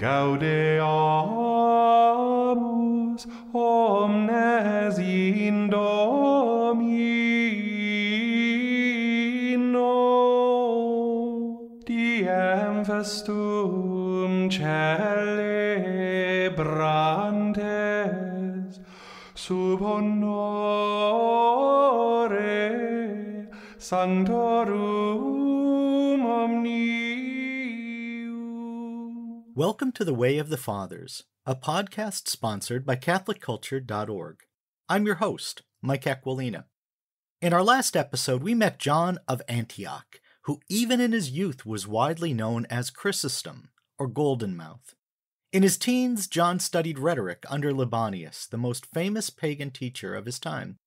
Gaudeamus omnes in Domino diem festum celebrantes sub honore sanctorum Welcome to The Way of the Fathers, a podcast sponsored by CatholicCulture.org. I'm your host, Mike Aquilina. In our last episode, we met John of Antioch, who even in his youth was widely known as Chrysostom, or Golden Mouth. In his teens, John studied rhetoric under Libanius, the most famous pagan teacher of his time.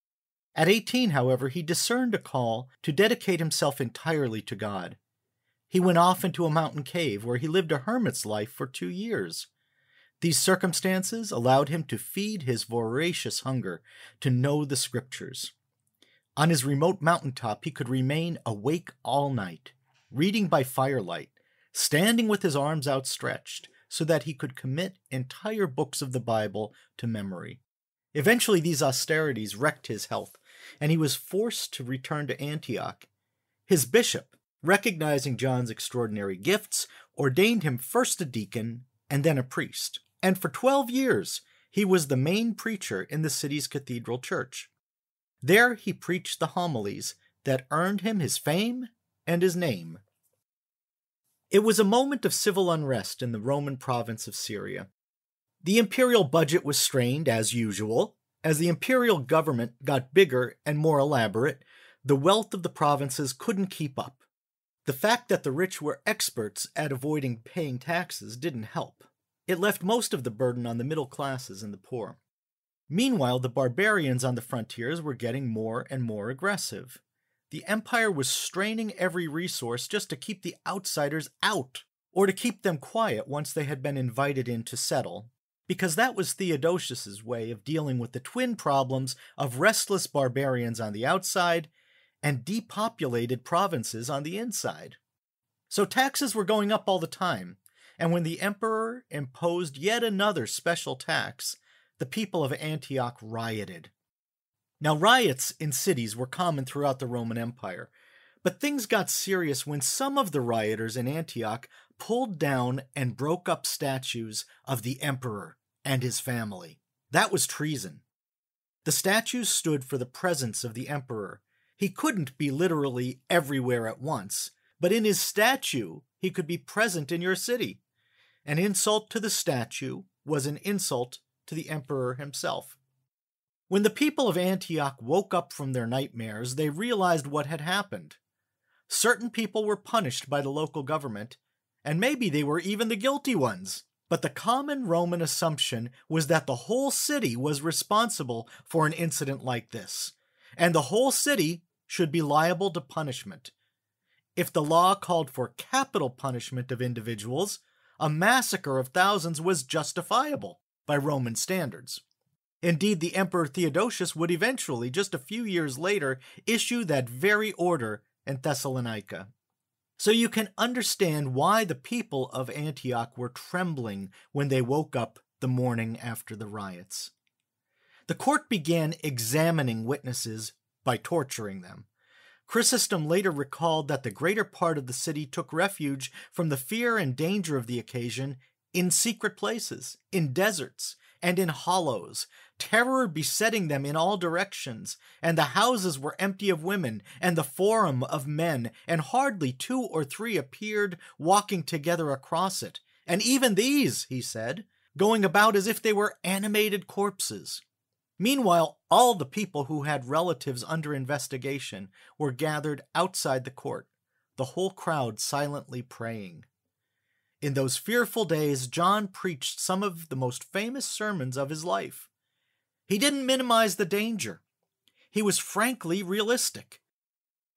At 18, however, he discerned a call to dedicate himself entirely to God he went off into a mountain cave where he lived a hermit's life for two years. These circumstances allowed him to feed his voracious hunger, to know the scriptures. On his remote mountaintop, he could remain awake all night, reading by firelight, standing with his arms outstretched, so that he could commit entire books of the Bible to memory. Eventually, these austerities wrecked his health, and he was forced to return to Antioch. His bishop, recognizing John's extraordinary gifts, ordained him first a deacon and then a priest. And for 12 years, he was the main preacher in the city's cathedral church. There he preached the homilies that earned him his fame and his name. It was a moment of civil unrest in the Roman province of Syria. The imperial budget was strained, as usual. As the imperial government got bigger and more elaborate, the wealth of the provinces couldn't keep up. The fact that the rich were experts at avoiding paying taxes didn't help. It left most of the burden on the middle classes and the poor. Meanwhile, the barbarians on the frontiers were getting more and more aggressive. The empire was straining every resource just to keep the outsiders out, or to keep them quiet once they had been invited in to settle, because that was Theodosius's way of dealing with the twin problems of restless barbarians on the outside and depopulated provinces on the inside. So taxes were going up all the time, and when the emperor imposed yet another special tax, the people of Antioch rioted. Now, riots in cities were common throughout the Roman Empire, but things got serious when some of the rioters in Antioch pulled down and broke up statues of the emperor and his family. That was treason. The statues stood for the presence of the emperor he couldn't be literally everywhere at once, but in his statue, he could be present in your city. An insult to the statue was an insult to the emperor himself. When the people of Antioch woke up from their nightmares, they realized what had happened. Certain people were punished by the local government, and maybe they were even the guilty ones. But the common Roman assumption was that the whole city was responsible for an incident like this, and the whole city should be liable to punishment. If the law called for capital punishment of individuals, a massacre of thousands was justifiable by Roman standards. Indeed, the Emperor Theodosius would eventually, just a few years later, issue that very order in Thessalonica. So you can understand why the people of Antioch were trembling when they woke up the morning after the riots. The court began examining witnesses by torturing them. Chrysostom later recalled that the greater part of the city took refuge from the fear and danger of the occasion in secret places, in deserts, and in hollows, terror besetting them in all directions, and the houses were empty of women, and the forum of men, and hardly two or three appeared walking together across it. And even these, he said, going about as if they were animated corpses. Meanwhile, all the people who had relatives under investigation were gathered outside the court, the whole crowd silently praying. In those fearful days, John preached some of the most famous sermons of his life. He didn't minimize the danger, he was frankly realistic.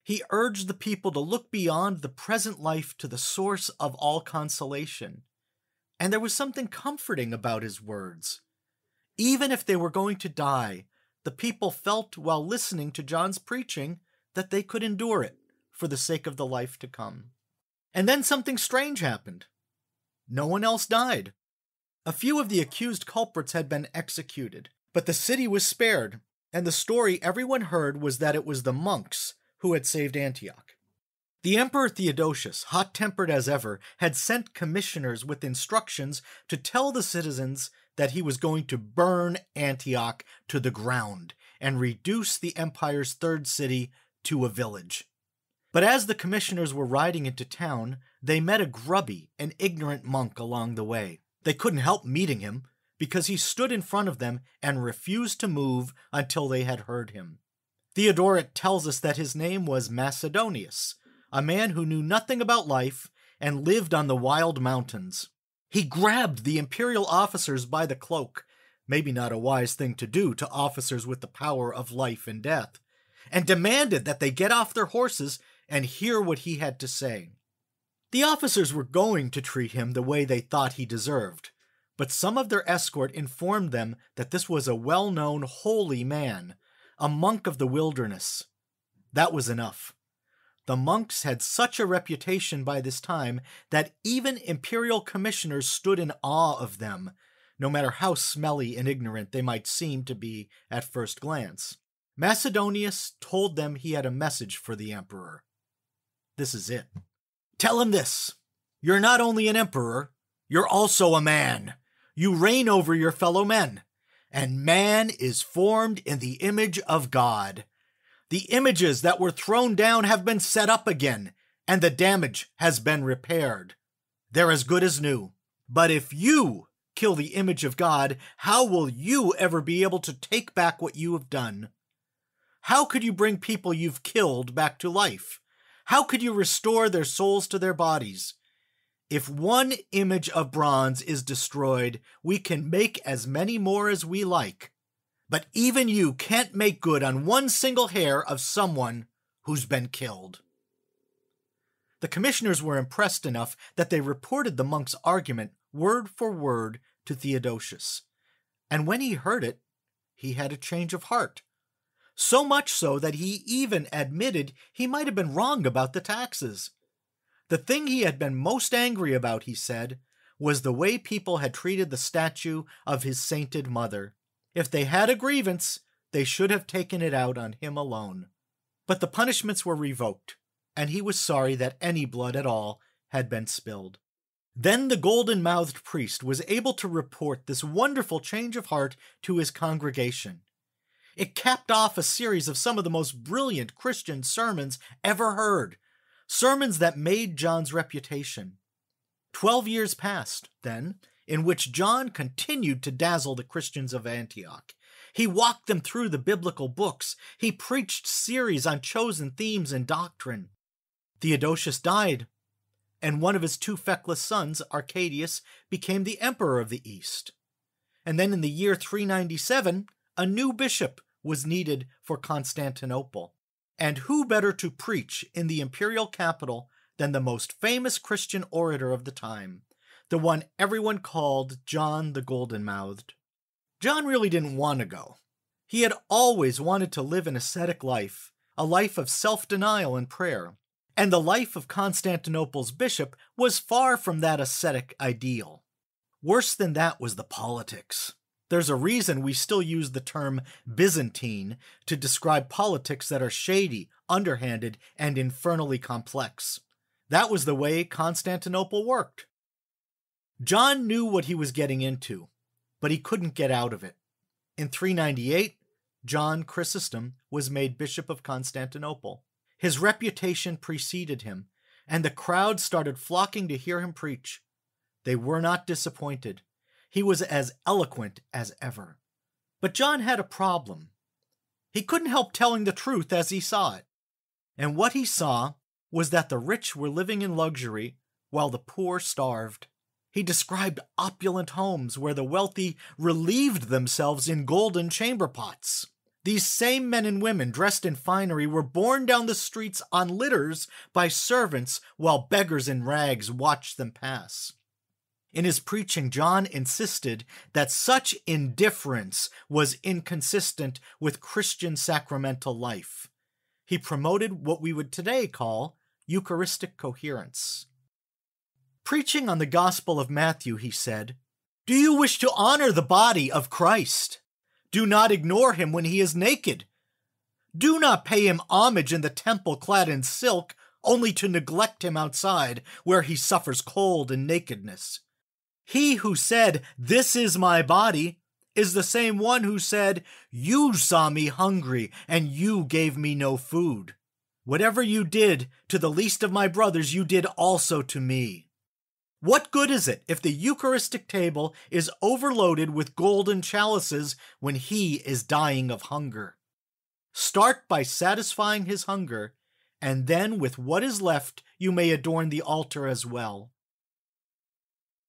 He urged the people to look beyond the present life to the source of all consolation. And there was something comforting about his words. Even if they were going to die, the people felt while listening to John's preaching that they could endure it for the sake of the life to come. And then something strange happened. No one else died. A few of the accused culprits had been executed, but the city was spared, and the story everyone heard was that it was the monks who had saved Antioch. The Emperor Theodosius, hot tempered as ever, had sent commissioners with instructions to tell the citizens that he was going to burn Antioch to the ground and reduce the empire's third city to a village. But as the commissioners were riding into town, they met a grubby and ignorant monk along the way. They couldn't help meeting him because he stood in front of them and refused to move until they had heard him. Theodoret tells us that his name was Macedonius, a man who knew nothing about life and lived on the wild mountains. He grabbed the Imperial officers by the cloak, maybe not a wise thing to do to officers with the power of life and death, and demanded that they get off their horses and hear what he had to say. The officers were going to treat him the way they thought he deserved, but some of their escort informed them that this was a well known holy man, a monk of the wilderness. That was enough. The monks had such a reputation by this time that even imperial commissioners stood in awe of them, no matter how smelly and ignorant they might seem to be at first glance. Macedonius told them he had a message for the emperor. This is it. Tell him this You're not only an emperor, you're also a man. You reign over your fellow men, and man is formed in the image of God. The images that were thrown down have been set up again, and the damage has been repaired. They're as good as new. But if you kill the image of God, how will you ever be able to take back what you have done? How could you bring people you've killed back to life? How could you restore their souls to their bodies? If one image of bronze is destroyed, we can make as many more as we like but even you can't make good on one single hair of someone who's been killed. The commissioners were impressed enough that they reported the monk's argument word for word to Theodosius, and when he heard it, he had a change of heart. So much so that he even admitted he might have been wrong about the taxes. The thing he had been most angry about, he said, was the way people had treated the statue of his sainted mother. If they had a grievance, they should have taken it out on him alone. But the punishments were revoked, and he was sorry that any blood at all had been spilled. Then the golden mouthed priest was able to report this wonderful change of heart to his congregation. It capped off a series of some of the most brilliant Christian sermons ever heard, sermons that made John's reputation. Twelve years passed, then, in which John continued to dazzle the Christians of Antioch. He walked them through the biblical books. He preached series on chosen themes and doctrine. Theodosius died, and one of his two feckless sons, Arcadius, became the emperor of the East. And then in the year 397, a new bishop was needed for Constantinople. And who better to preach in the imperial capital than the most famous Christian orator of the time, the one everyone called John the Golden Mouthed. John really didn't want to go. He had always wanted to live an ascetic life, a life of self denial and prayer, and the life of Constantinople's bishop was far from that ascetic ideal. Worse than that was the politics. There's a reason we still use the term Byzantine to describe politics that are shady, underhanded, and infernally complex. That was the way Constantinople worked. John knew what he was getting into, but he couldn't get out of it. In 398, John Chrysostom was made Bishop of Constantinople. His reputation preceded him, and the crowd started flocking to hear him preach. They were not disappointed. He was as eloquent as ever. But John had a problem. He couldn't help telling the truth as he saw it. And what he saw was that the rich were living in luxury while the poor starved. He described opulent homes where the wealthy relieved themselves in golden chamber pots. These same men and women dressed in finery were borne down the streets on litters by servants while beggars in rags watched them pass. In his preaching, John insisted that such indifference was inconsistent with Christian sacramental life. He promoted what we would today call Eucharistic coherence. Preaching on the Gospel of Matthew, he said, Do you wish to honor the body of Christ? Do not ignore him when he is naked. Do not pay him homage in the temple clad in silk, only to neglect him outside, where he suffers cold and nakedness. He who said, This is my body, is the same one who said, You saw me hungry, and you gave me no food. Whatever you did to the least of my brothers, you did also to me. What good is it if the Eucharistic table is overloaded with golden chalices when he is dying of hunger? Start by satisfying his hunger, and then with what is left you may adorn the altar as well.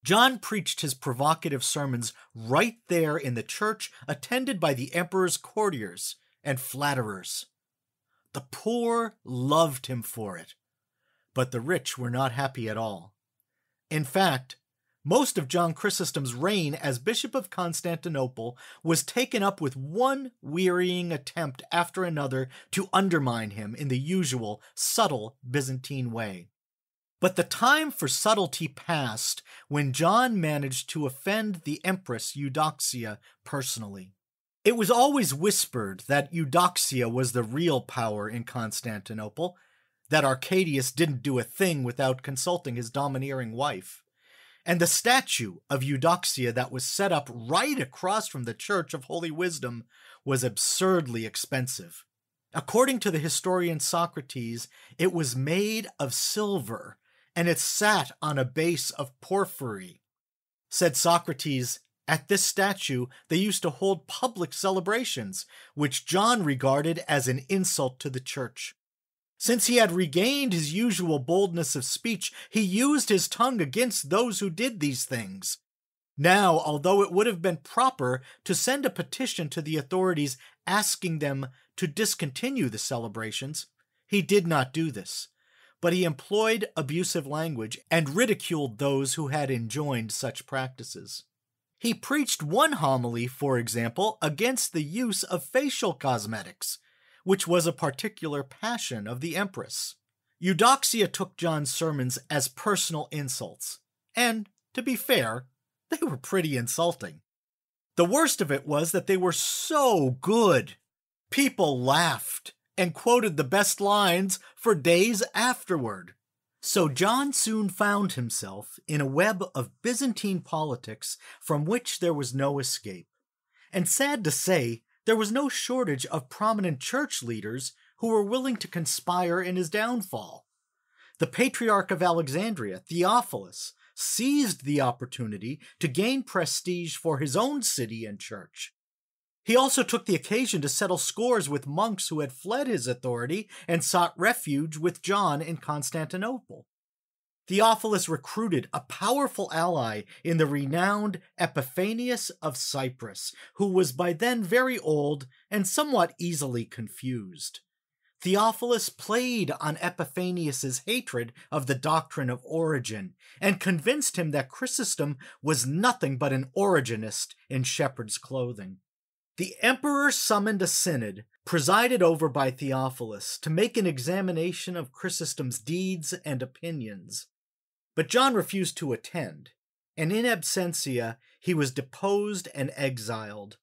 John preached his provocative sermons right there in the church, attended by the emperor's courtiers and flatterers. The poor loved him for it, but the rich were not happy at all. In fact, most of John Chrysostom's reign as Bishop of Constantinople was taken up with one wearying attempt after another to undermine him in the usual subtle Byzantine way. But the time for subtlety passed when John managed to offend the Empress Eudoxia personally. It was always whispered that Eudoxia was the real power in Constantinople, that Arcadius didn't do a thing without consulting his domineering wife. And the statue of Eudoxia that was set up right across from the Church of Holy Wisdom was absurdly expensive. According to the historian Socrates, it was made of silver and it sat on a base of porphyry. Said Socrates, at this statue, they used to hold public celebrations, which John regarded as an insult to the church. Since he had regained his usual boldness of speech, he used his tongue against those who did these things. Now, although it would have been proper to send a petition to the authorities asking them to discontinue the celebrations, he did not do this. But he employed abusive language and ridiculed those who had enjoined such practices. He preached one homily, for example, against the use of facial cosmetics which was a particular passion of the Empress. Eudoxia took John's sermons as personal insults, and, to be fair, they were pretty insulting. The worst of it was that they were so good. People laughed and quoted the best lines for days afterward. So John soon found himself in a web of Byzantine politics from which there was no escape. And sad to say, there was no shortage of prominent church leaders who were willing to conspire in his downfall. The Patriarch of Alexandria, Theophilus, seized the opportunity to gain prestige for his own city and church. He also took the occasion to settle scores with monks who had fled his authority and sought refuge with John in Constantinople. Theophilus recruited a powerful ally in the renowned Epiphanius of Cyprus, who was by then very old and somewhat easily confused. Theophilus played on Epiphanius's hatred of the doctrine of Origen and convinced him that Chrysostom was nothing but an Origenist in shepherd's clothing. The emperor summoned a synod presided over by Theophilus to make an examination of Chrysostom's deeds and opinions. But John refused to attend, and in absentia he was deposed and exiled.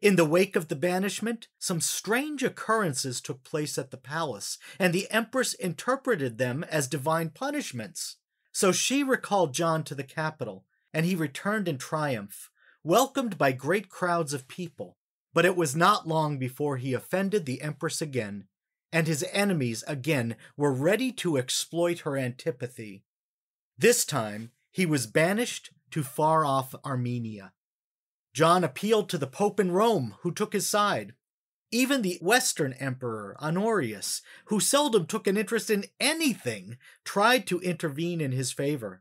In the wake of the banishment, some strange occurrences took place at the palace, and the empress interpreted them as divine punishments. So she recalled John to the capital, and he returned in triumph, welcomed by great crowds of people. But it was not long before he offended the empress again, and his enemies again were ready to exploit her antipathy. This time, he was banished to far off Armenia. John appealed to the Pope in Rome, who took his side. Even the Western Emperor, Honorius, who seldom took an interest in anything, tried to intervene in his favor.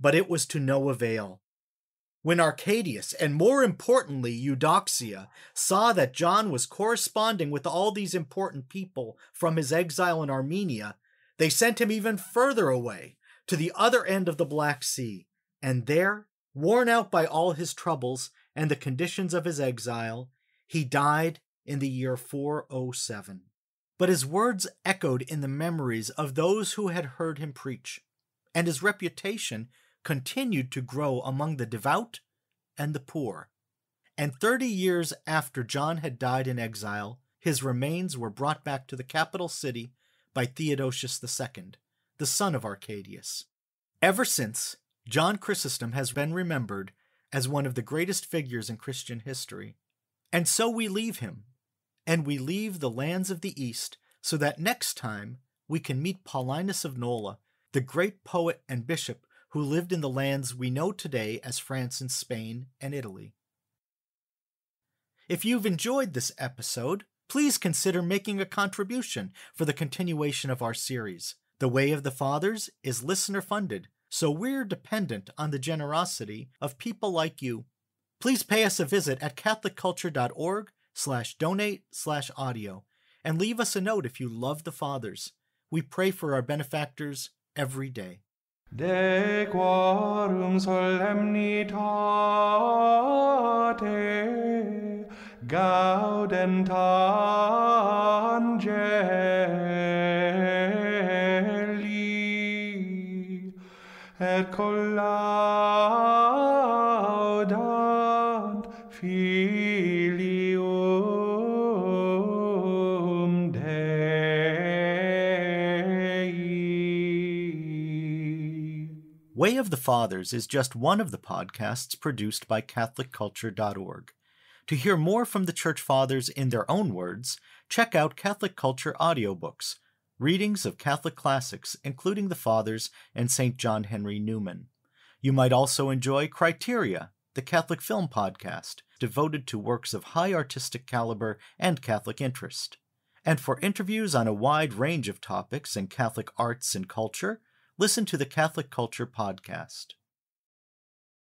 But it was to no avail. When Arcadius, and more importantly, Eudoxia, saw that John was corresponding with all these important people from his exile in Armenia, they sent him even further away to the other end of the Black Sea, and there, worn out by all his troubles and the conditions of his exile, he died in the year 407. But his words echoed in the memories of those who had heard him preach, and his reputation continued to grow among the devout and the poor. And thirty years after John had died in exile, his remains were brought back to the capital city by Theodosius II, the son of Arcadius. Ever since, John Chrysostom has been remembered as one of the greatest figures in Christian history. And so we leave him, and we leave the lands of the East so that next time we can meet Paulinus of Nola, the great poet and bishop who lived in the lands we know today as France and Spain and Italy. If you've enjoyed this episode, please consider making a contribution for the continuation of our series. The Way of the Fathers is listener funded, so we're dependent on the generosity of people like you. Please pay us a visit at catholicculture.org slash donate slash audio and leave us a note if you love the Fathers. We pray for our benefactors every day. solemnitate gaudent angel et col laudant filium Dei. Way of the Fathers is just one of the podcasts produced by CatholicCulture.org. To hear more from the Church Fathers in their own words, check out Catholic Culture audiobooks – readings of Catholic classics, including the Fathers and St. John Henry Newman. You might also enjoy Criteria, the Catholic film podcast, devoted to works of high artistic caliber and Catholic interest. And for interviews on a wide range of topics in Catholic arts and culture, listen to the Catholic Culture Podcast.